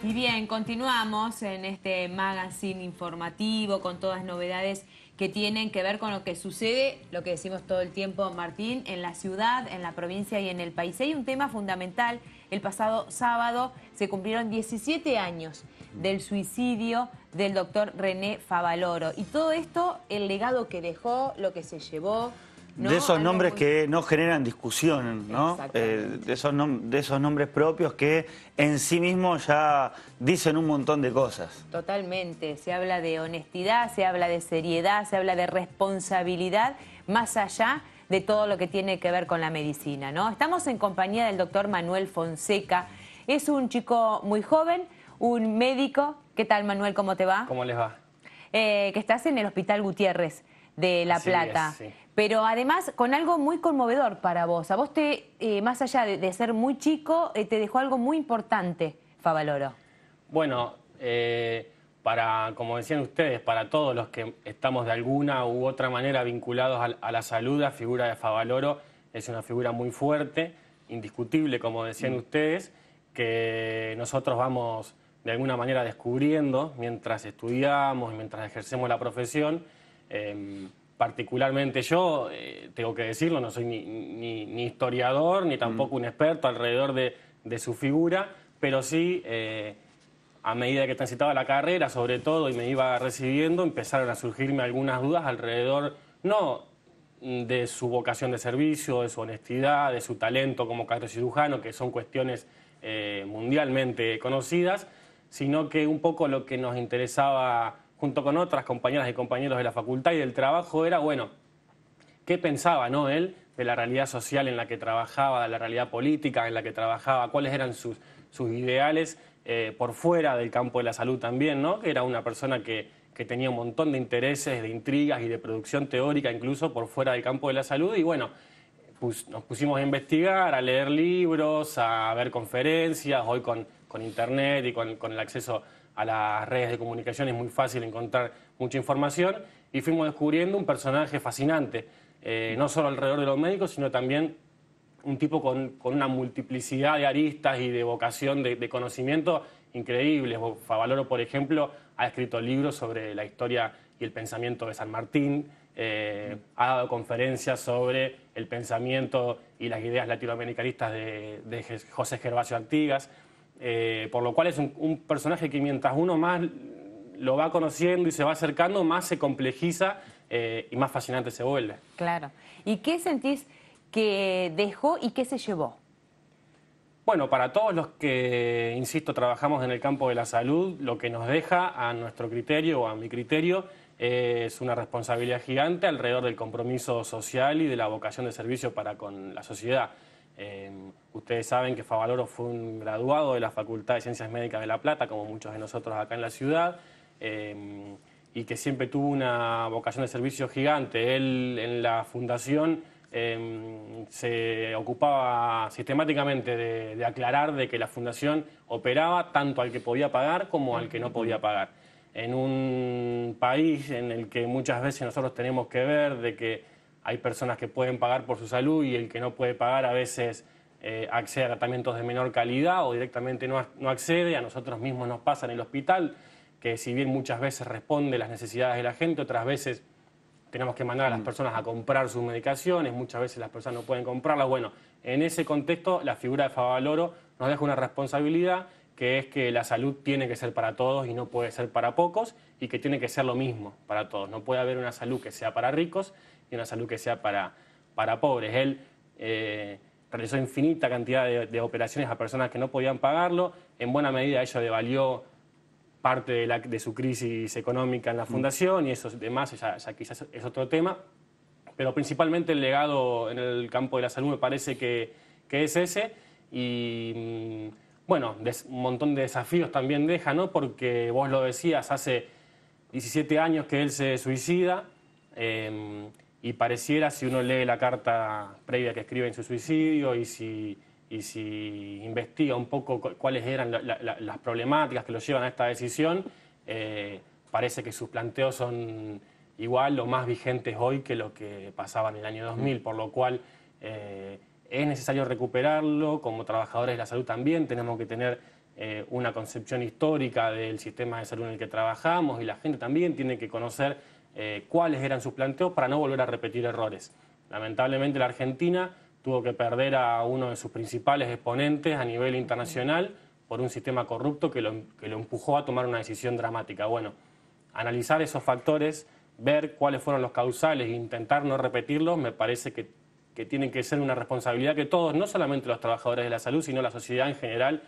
Y bien, continuamos en este magazine informativo con todas novedades que tienen que ver con lo que sucede, lo que decimos todo el tiempo, Martín, en la ciudad, en la provincia y en el país. Hay un tema fundamental. El pasado sábado se cumplieron 17 años del suicidio del doctor René Favaloro. Y todo esto, el legado que dejó, lo que se llevó, de esos nombres que no generan discusión, ¿no? Eh, de, esos nombres propios que en sí mismos ya dicen un montón de cosas. Totalmente. Se habla de honestidad, se habla de seriedad, se habla de responsabilidad, más allá de todo lo que tiene que ver con la medicina, ¿no? Estamos en compañía del doctor Manuel Fonseca. Es un chico muy joven, un médico. ¿Qué tal, Manuel? ¿Cómo te va? ¿Cómo les va? Eh, que estás en el Hospital Gutiérrez de La Plata pero además con algo muy conmovedor para vos. A vos te, eh, más allá de, ser muy chico, eh, te dejó algo muy importante, Favaloro. Bueno, eh, para, como decían ustedes, para todos los que estamos de alguna u otra manera vinculados a, la salud, la figura de Favaloro es una figura muy fuerte, indiscutible, como decían mm. ustedes, que nosotros vamos de alguna manera descubriendo mientras estudiamos, mientras ejercemos la profesión. Em, particularmente yo, eh, tengo que decirlo, no soy ni, historiador, ni tampoco mm. un experto alrededor de, su figura, pero sí, eh, a medida que transitaba la carrera, sobre todo, y me iba recibiendo, empezaron a surgirme algunas dudas alrededor, no de su vocación de servicio, de su honestidad, de su talento como cirujano, que son cuestiones eh, mundialmente conocidas, sino que un poco lo que nos interesaba junto con otras compañeras y compañeros de la facultad y del trabajo, era, bueno, ¿qué pensaba ¿no? él de la realidad social en la que trabajaba, de la realidad política en la que trabajaba, cuáles eran sus, ideales eh, por fuera del campo de la salud también, ¿no? Era una persona que, tenía un montón de intereses, de intrigas y de producción teórica incluso por fuera del campo de la salud y bueno, nos pusimos a investigar, a leer libros, a ver conferencias, hoy con, internet y con, con el acceso a las redes de comunicación, es muy fácil encontrar mucha información y fuimos descubriendo un personaje fascinante, eh, no solo alrededor de los médicos, sino también un tipo con, una multiplicidad de aristas y de vocación de, conocimiento increíbles. Favaloro, por ejemplo, ha escrito libros sobre la historia y el pensamiento de San Martín, eh, ha dado conferencias sobre el pensamiento y las ideas latinoamericanistas de, José Gervasio Antigas. Eh, por lo cual es un, personaje que mientras uno más lo va conociendo y se va acercando, más se complejiza eh, y más fascinante se vuelve. Claro. ¿Y qué sentís que dejó y qué se llevó? Bueno, para todos los que, insisto, trabajamos en el campo de la salud, lo que nos deja a nuestro criterio o a mi criterio es una responsabilidad gigante alrededor del compromiso social y de la vocación de servicio para con la sociedad. Eh, ustedes saben que Favaloro fue un graduado de la Facultad de Ciencias Médicas de La Plata, como muchos de nosotros acá en la ciudad, eh, y que siempre tuvo una vocación de servicio gigante. Él en la fundación eh, se ocupaba sistemáticamente de, de, aclarar de que la fundación operaba tanto al que podía pagar como al que no podía pagar. En un país en el que muchas veces nosotros tenemos que ver de que hay personas que pueden pagar por su salud y el que no puede pagar a veces eh, accede a tratamientos de menor calidad o directamente no, no, accede. A nosotros mismos nos pasa en el hospital, que si bien muchas veces responde las necesidades de la gente, otras veces tenemos que mandar a las mm. personas a comprar sus medicaciones, muchas veces las personas no pueden comprarlas. Bueno, en ese contexto la figura de Favaloro nos deja una responsabilidad que es que la salud tiene que ser para todos y no puede ser para pocos y que tiene que ser lo mismo para todos. No puede haber una salud que sea para ricos ...y una salud que sea para, para pobres. Él eh, realizó infinita cantidad de, operaciones a personas que no podían pagarlo. En buena medida ello devalió parte de, su crisis económica en la mm. fundación y eso demás ya, quizás es otro tema. Pero principalmente el legado en el campo de la salud me parece que, es ese. Y mm, bueno, un montón de desafíos también deja, ¿no? Porque vos lo decías, hace 17 años que él se suicida. Em, y pareciera, si uno lee la carta previa que escribe en su suicidio y si, investiga un poco cuáles eran las problemáticas que lo llevan a esta decisión, eh, parece que sus planteos son igual o más vigentes hoy que lo que pasaba en el año 2000, por lo cual eh, es necesario recuperarlo. Como trabajadores de la salud también tenemos que tener eh, una concepción histórica del sistema de salud en el que trabajamos y la gente también tiene que conocer eh, cuáles eran sus planteos para no volver a repetir errores. Lamentablemente la Argentina tuvo que perder a uno de sus principales exponentes a nivel internacional por un sistema corrupto que lo, que lo empujó a tomar una decisión dramática. Bueno, analizar esos factores, ver cuáles fueron los causales e intentar no repetirlos, me parece que, tiene que ser una responsabilidad que todos, no solamente los trabajadores de la salud, sino la sociedad en general,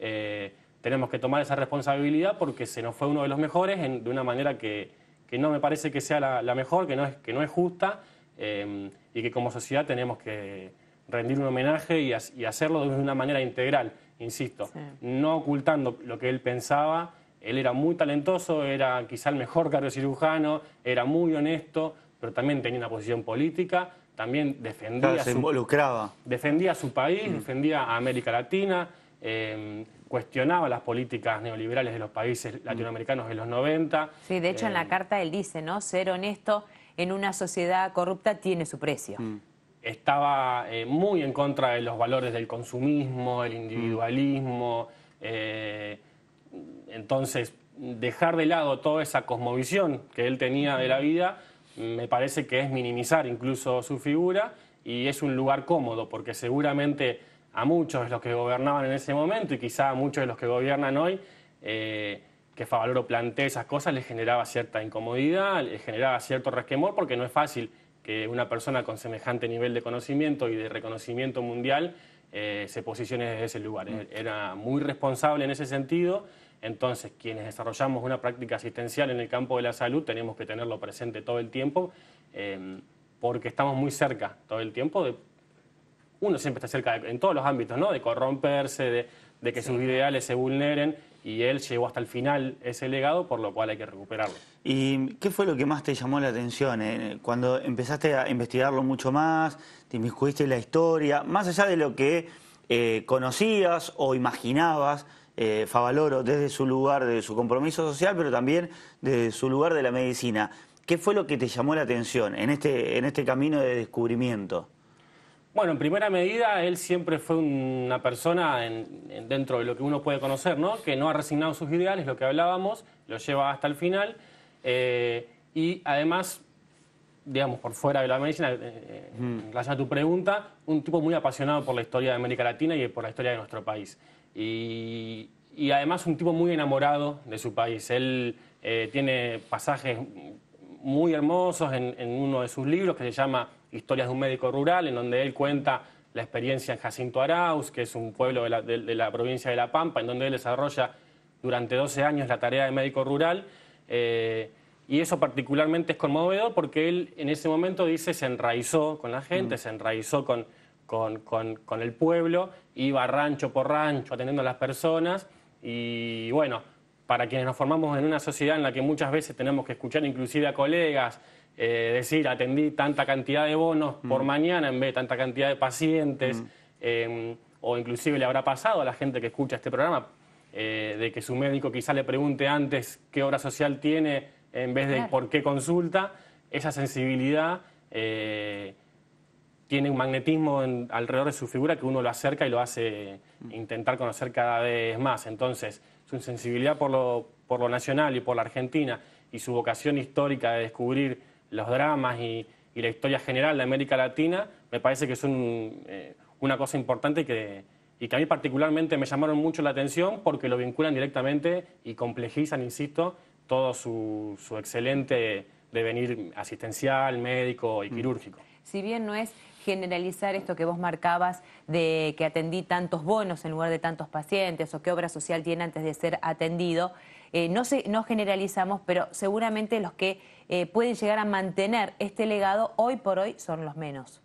eh, tenemos que tomar esa responsabilidad porque se nos fue uno de los mejores de una manera que, que no me parece que sea la, mejor, que no es, que no es justa eh, y que como sociedad tenemos que rendir un homenaje y, hacerlo de una manera integral, insisto, no ocultando lo que él pensaba. Él era muy talentoso, era quizá el mejor cardiocirujano, era muy honesto, pero también tenía una posición política, también defendía, involucraba. defendía a su país, mm. defendía a América Latina, Em, cuestionaba las políticas neoliberales de los países mm. latinoamericanos de los 90. Sí, de hecho en la em, carta él dice, ¿no? Ser honesto en una sociedad corrupta tiene su precio. Mm. Estaba eh, muy en contra de los valores del consumismo, el individualismo. Eh, entonces, dejar de lado toda esa cosmovisión que él tenía de la vida me parece que es minimizar incluso su figura y es un lugar cómodo porque seguramente a muchos de los que gobernaban en ese momento y quizá a muchos de los que gobiernan hoy, eh, que Favaloro plantee esas cosas les generaba cierta incomodidad, les generaba cierto resquemor, porque no es fácil que una persona con semejante nivel de conocimiento y de reconocimiento mundial eh, se posicione desde ese lugar. Mm. E-, era muy responsable en ese sentido. Entonces, quienes desarrollamos una práctica asistencial en el campo de la salud tenemos que tenerlo presente todo el tiempo, eh, porque estamos muy cerca todo el tiempo de uno siempre está cerca, en todos los ámbitos, ¿no? De corromperse, de, que sus ideales se vulneren y él llegó hasta el final ese legado, por lo cual hay que recuperarlo. ¿Y qué fue lo que más te llamó la atención? Eh, cuando empezaste a investigarlo mucho más, te inmiscuiste en la historia, más allá de lo que eh, conocías o imaginabas, eh, Favaloro, desde su lugar, de su compromiso social, pero también desde su lugar de la medicina. ¿Qué fue lo que te llamó la atención en este, este camino de descubrimiento? Bueno, en primera medida, él siempre fue una persona dentro de lo que uno puede conocer, ¿no? Que no ha resignado sus ideales, lo que hablábamos, lo lleva hasta el final. Eh, y además, digamos, por fuera de la medicina, eh, eh, mm. en a tu pregunta, un tipo muy apasionado por la historia de América Latina y por la historia de nuestro país. Y, además un tipo muy enamorado de su país. Él tiene pasajes muy hermosos en uno de sus libros que se llama Historias de un médico rural, en donde él cuenta la experiencia en Jacinto Arauz, que es un pueblo de la, provincia de La Pampa, en donde él desarrolla durante 12 años la tarea de médico rural. Eh, y eso particularmente es conmovedor porque él en ese momento dice se enraizó con la gente, mm. se enraizó con, con, el pueblo, iba rancho por rancho atendiendo a las personas. Y bueno, para quienes nos formamos en una sociedad en la que muchas veces tenemos que escuchar inclusive a colegas eh, decir, atendí tanta cantidad de bonos por mm. mañana en vez de tanta cantidad de pacientes, mm. em, o inclusive le habrá pasado a la gente que escucha este programa, eh, de que su médico quizá le pregunte antes qué obra social tiene en vez de por qué consulta, esa sensibilidad eh, tiene un magnetismo alrededor de su figura que uno lo acerca y lo hace mm. intentar conocer cada vez más. Entonces, su sensibilidad por lo, por lo nacional y por la Argentina y su vocación histórica de descubrir los dramas y, la historia general de América Latina, me parece que es eh, una cosa importante que, y que a mí particularmente me llamaron mucho la atención porque lo vinculan directamente y complejizan, insisto, todo su, excelente devenir asistencial, médico y mm. quirúrgico. Si bien no es generalizar esto que vos marcabas de que atendí tantos bonos en lugar de tantos pacientes o qué obra social tiene antes de ser atendido, eh, no, se, no generalizamos, pero seguramente los que eh, pueden llegar a mantener este legado, hoy por hoy son los menos.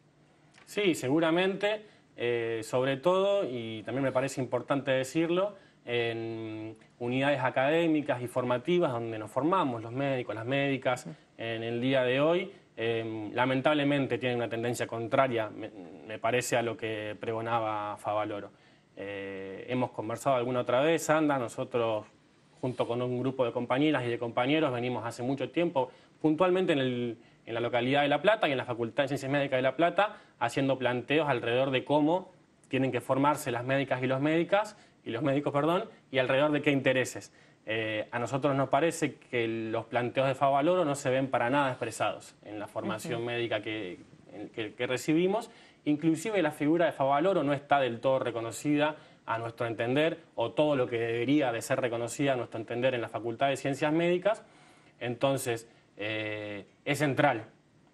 Sí, seguramente, eh, sobre todo, y también me parece importante decirlo, en unidades académicas y formativas donde nos formamos, los médicos, las médicas, en el día de hoy, em, lamentablemente tienen una tendencia contraria, me, parece, a lo que pregonaba Favaloro. Eh, hemos conversado alguna otra vez, Anda, nosotros junto con un grupo de compañeras y de compañeros, venimos hace mucho tiempo puntualmente en, la localidad de La Plata y en la Facultad de Ciencias Médicas de La Plata, haciendo planteos alrededor de cómo tienen que formarse las médicas y los médicas y los médicos, perdón, y alrededor de qué intereses. Eh, a nosotros nos parece que los planteos de Favaloro no se ven para nada expresados en la formación médica que, que, recibimos. Inclusive la figura de Favaloro no está del todo reconocida a nuestro entender, o todo lo que debería de ser reconocida a nuestro entender en la Facultad de Ciencias Médicas. Entonces, eh, es central.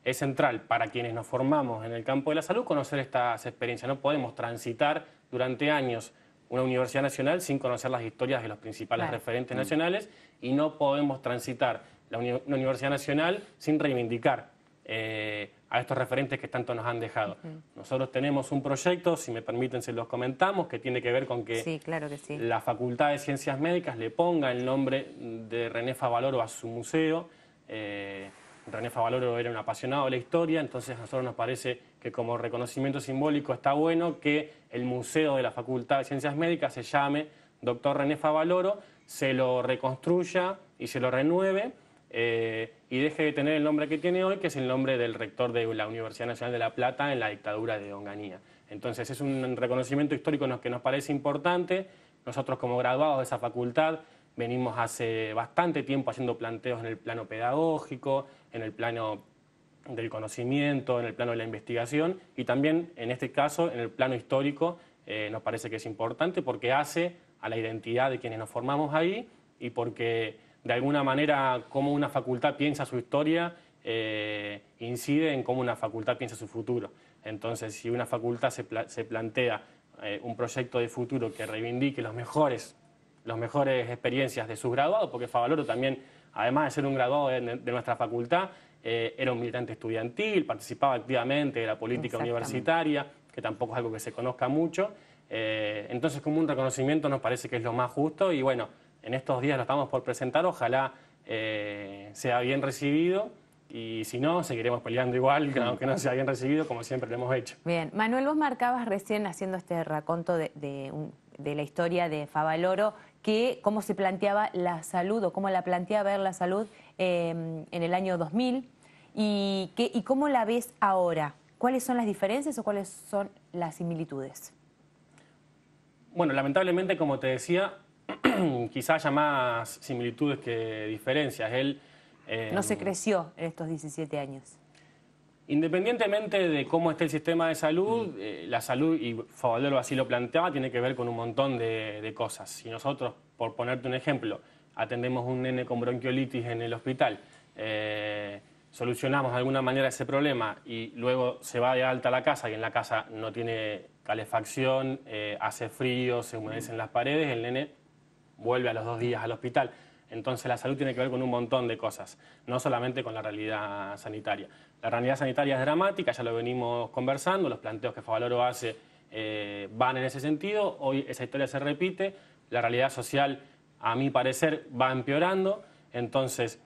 Es central para quienes nos formamos en el campo de la salud conocer estas experiencias. No podemos transitar durante años una universidad nacional sin conocer las historias de los principales referentes mm. nacionales y no podemos transitar una universidad nacional sin reivindicar eh, a estos referentes que tanto nos han dejado. Nosotros tenemos un proyecto, si me permiten se los comentamos, que tiene que ver con que, la Facultad de Ciencias Médicas le ponga el nombre de René Favaloro a su museo eh, René Favaloro era un apasionado de la historia, entonces a nosotros nos parece que como reconocimiento simbólico está bueno que el Museo de la Facultad de Ciencias Médicas se llame Doctor René Favaloro, se lo reconstruya y se lo renueve eh, y deje de tener el nombre que tiene hoy, que es el nombre del rector de la Universidad Nacional de La Plata en la dictadura de Onganía. Entonces es un reconocimiento histórico que nos parece importante. Nosotros como graduados de esa facultad Venimos hace bastante tiempo haciendo planteos en el plano pedagógico, en el plano del conocimiento, en el plano de la investigación y también, en este caso, en el plano histórico, eh, nos parece que es importante porque hace a la identidad de quienes nos formamos ahí y porque, de alguna manera, cómo una facultad piensa su historia eh, incide en cómo una facultad piensa su futuro. Entonces, si una facultad se, plantea eh, un proyecto de futuro que reivindique los mejores las mejores experiencias de sus graduados, porque Favaloro también, además de ser un graduado de, nuestra facultad, eh, era un militante estudiantil, participaba activamente de la política universitaria, que tampoco es algo que se conozca mucho. Eh, entonces, como un reconocimiento nos parece que es lo más justo y bueno, en estos días lo estamos por presentar, ojalá eh, sea bien recibido. Y si no, seguiremos peleando igual, aunque no sea bien recibido, como siempre lo hemos hecho. Bien, Manuel, vos marcabas recién haciendo este raconto de, de la historia de Favaloro, que cómo se planteaba la salud o cómo la planteaba ver la salud em, en el año 2000 y, y cómo la ves ahora. ¿Cuáles son las diferencias o cuáles son las similitudes? Bueno, lamentablemente, como te decía, quizás haya más similitudes que diferencias. Él, no se em, creció en estos 17 años. Independientemente de cómo esté el sistema de salud, mm. eh, la salud, y Favalero así lo planteaba, tiene que ver con un montón de, cosas. Si nosotros, por ponerte un ejemplo, atendemos un nene con bronquiolitis en el hospital, eh, solucionamos de alguna manera ese problema y luego se va de alta a la casa y en la casa no tiene calefacción, eh, hace frío, se humedecen las paredes, el nene vuelve a los dos días al hospital. Entonces la salud tiene que ver con un montón de cosas, no solamente con la realidad sanitaria. La realidad sanitaria es dramática, ya lo venimos conversando, los planteos que Favaloro hace eh, van en ese sentido, hoy esa historia se repite, la realidad social, a mi parecer, va empeorando, entonces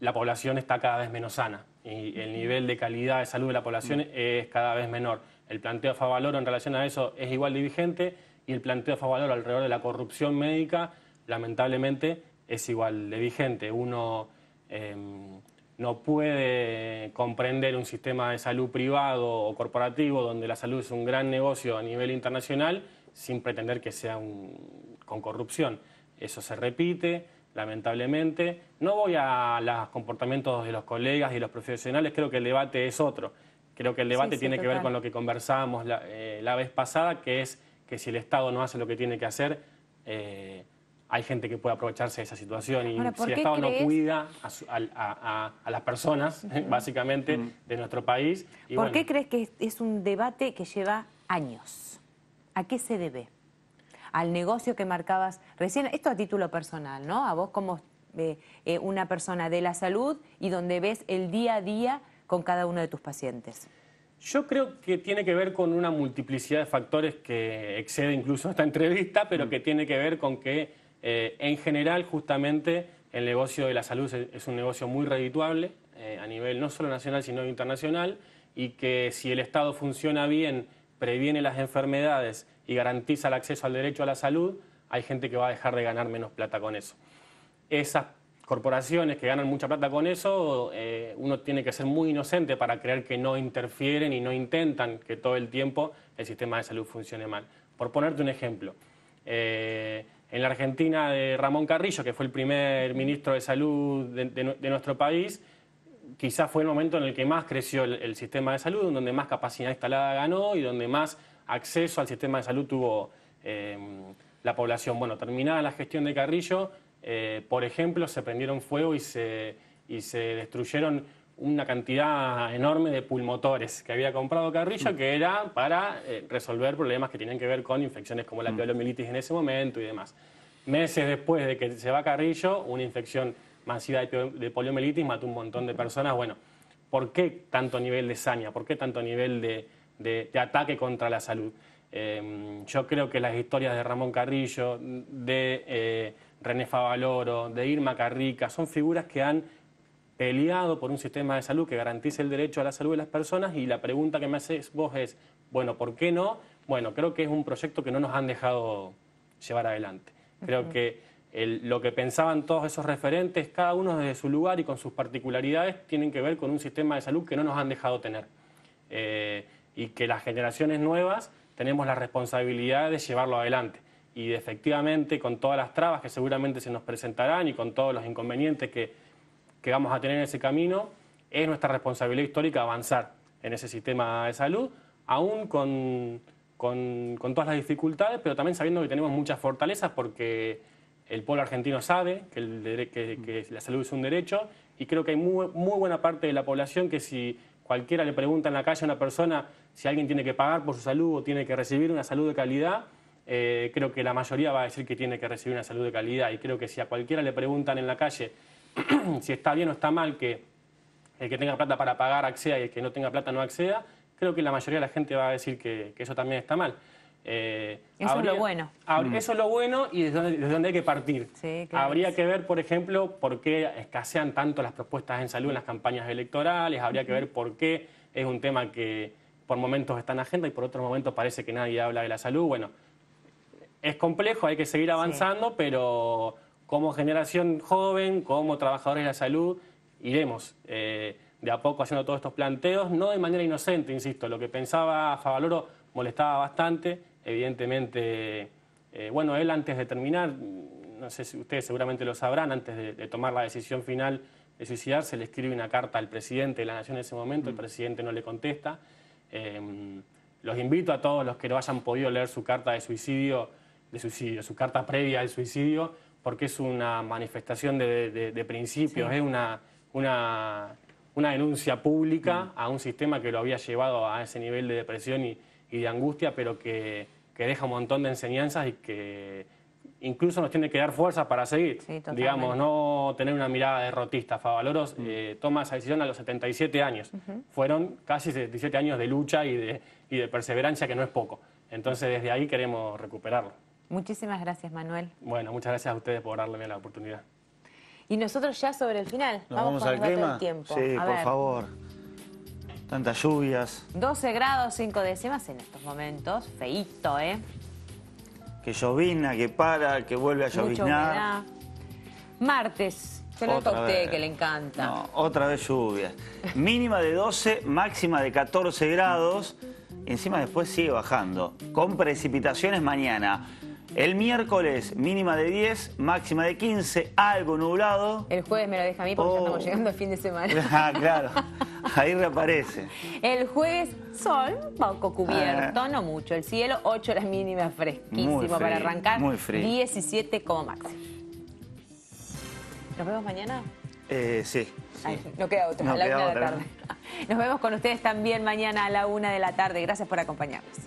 la población está cada vez menos sana y el nivel de calidad de salud de la población mm. es cada vez menor. El planteo de Favaloro en relación a eso es igual de vigente y el planteo de Favaloro alrededor de la corrupción médica, lamentablemente, es igual de vigente. Uno em, no puede comprender un sistema de salud privado o corporativo donde la salud es un gran negocio a nivel internacional sin pretender que sea un, con corrupción. Eso se repite, lamentablemente. No voy a los comportamientos de los colegas y los profesionales, creo que el debate es otro. Creo que el debate tiene que ver con lo que conversábamos eh, la, vez pasada, que es que si el Estado no hace lo que tiene que hacer, eh, hay gente que puede aprovecharse de esa situación y si el Estado no cuida a, las personas, básicamente, mm. de nuestro país. ¿Por qué crees que es un debate que lleva años? ¿A qué se debe? Al negocio que marcabas recién, esto a título personal, ¿no? A vos como eh, eh, una persona de la salud y donde ves el día a día con cada uno de tus pacientes. Yo creo que tiene que ver con una multiplicidad de factores que excede incluso esta entrevista, pero mm. que tiene que ver con que eh, en general, justamente, el negocio de la salud es, un negocio muy redituable eh, a nivel no solo nacional, sino internacional, y que si el Estado funciona bien, previene las enfermedades y garantiza el acceso al derecho a la salud, hay gente que va a dejar de ganar menos plata con eso. Esas corporaciones que ganan mucha plata con eso, eh, uno tiene que ser muy inocente para creer que no interfieren y no intentan que todo el tiempo el sistema de salud funcione mal. Por ponerte un ejemplo, en la Argentina de Ramón Carrillo, que fue el primer ministro de salud de, nuestro país, quizás fue el momento en el que más creció el, sistema de salud, donde más capacidad instalada ganó y donde más acceso al sistema de salud tuvo em, la población. Bueno, terminada la gestión de Carrillo, eh, por ejemplo, se prendieron fuego y y se destruyeron una cantidad enorme de pulmotores que había comprado Carrillo, mm. que era para eh, resolver problemas que tenían que ver con infecciones como la mm. poliomielitis en ese momento y demás. Meses después de que se va Carrillo, una infección masiva de poliomielitis mató un montón de personas. Bueno, ¿por qué tanto nivel de saña? ¿Por qué tanto nivel de, ataque contra la salud? Em, yo creo que las historias de Ramón Carrillo, de eh, René Favaloro, de Irma Carrica, son figuras que han peleado por un sistema de salud que garantice el derecho a la salud de las personas y la pregunta que me haces vos es, bueno, ¿por qué no? Bueno, creo que es un proyecto que no nos han dejado llevar adelante. Creo que lo que pensaban todos esos referentes, cada uno desde su lugar y con sus particularidades, tienen que ver con un sistema de salud que no nos han dejado tener. Eh, y que las generaciones nuevas tenemos la responsabilidad de llevarlo adelante. Y efectivamente, con todas las trabas que seguramente se nos presentarán y con todos los inconvenientes que que vamos a tener en ese camino, es nuestra responsabilidad histórica avanzar en ese sistema de salud, aún con, todas las dificultades, pero también sabiendo que tenemos muchas fortalezas porque el pueblo argentino sabe que, la salud es un derecho y creo que hay muy, buena parte de la población que si cualquiera le pregunta en la calle a una persona si alguien tiene que pagar por su salud o tiene que recibir una salud de calidad, eh, creo que la mayoría va a decir que tiene que recibir una salud de calidad y creo que si a cualquiera le preguntan en la calle si está bien o está mal que el que tenga plata para pagar acceda y el que no tenga plata no acceda, creo que la mayoría de la gente va a decir que, eso también está mal. Eh, eso es lo bueno. Mm. Eso es lo bueno y desde dónde, hay que partir. habría que ver, por ejemplo, por qué escasean tanto las propuestas en salud en las campañas electorales, habría que ver por qué es un tema que por momentos está en agenda y por otros momentos parece que nadie habla de la salud. Bueno, es complejo, hay que seguir avanzando, pero como generación joven, como trabajadores de la salud, iremos eh, de a poco haciendo todos estos planteos, no de manera inocente, insisto, lo que pensaba Favaloro molestaba bastante, evidentemente, eh, bueno, él antes de terminar, no sé si ustedes seguramente lo sabrán, antes de, tomar la decisión final de suicidarse, le escribe una carta al presidente de la Nación en ese momento, el mm. presidente no le contesta. Em, los invito a todos los que no hayan podido leer su carta de suicidio, de suicidio, su carta previa al suicidio, porque es una manifestación de, principios, es una, una, denuncia pública a un sistema que lo había llevado a ese nivel de depresión y, de angustia, pero que, deja un montón de enseñanzas y que incluso nos tiene que dar fuerza para seguir. Digamos, no tener una mirada derrotista. Favaloros mm. eh, toma esa decisión a los 77 años. Fueron casi 77 años de lucha y de, y de perseverancia, que no es poco. Entonces, desde ahí queremos recuperarlo. Muchísimas gracias, Manuel. Bueno, muchas gracias a ustedes por darme la oportunidad. Y nosotros ya sobre el final. Nos vamos, vamos al clima. Sí, por favor. Tantas lluvias. 12 grados 5 décimas en estos momentos. Feito, ¿eh? Que llovina, que para, que vuelve a llovinar. Martes. Se lo a que le encanta. No, otra vez lluvia. Mínima de 12, máxima de 14 grados. Encima después sigue bajando. Con precipitaciones mañana. El miércoles mínima de 10, máxima de 15, algo nublado. El jueves me lo deja a mí porque ya estamos oh. llegando al fin de semana. Ah, claro. Ahí reaparece. El jueves sol, poco cubierto, ah. no mucho. El cielo, 8 horas mínimas, fresquísimo para arrancar. Muy frío. 17 como máximo. ¿Nos vemos mañana? Eh, sí. no queda otra, a la de la tarde. Nos vemos con ustedes también mañana a la una de la tarde. Gracias por acompañarnos.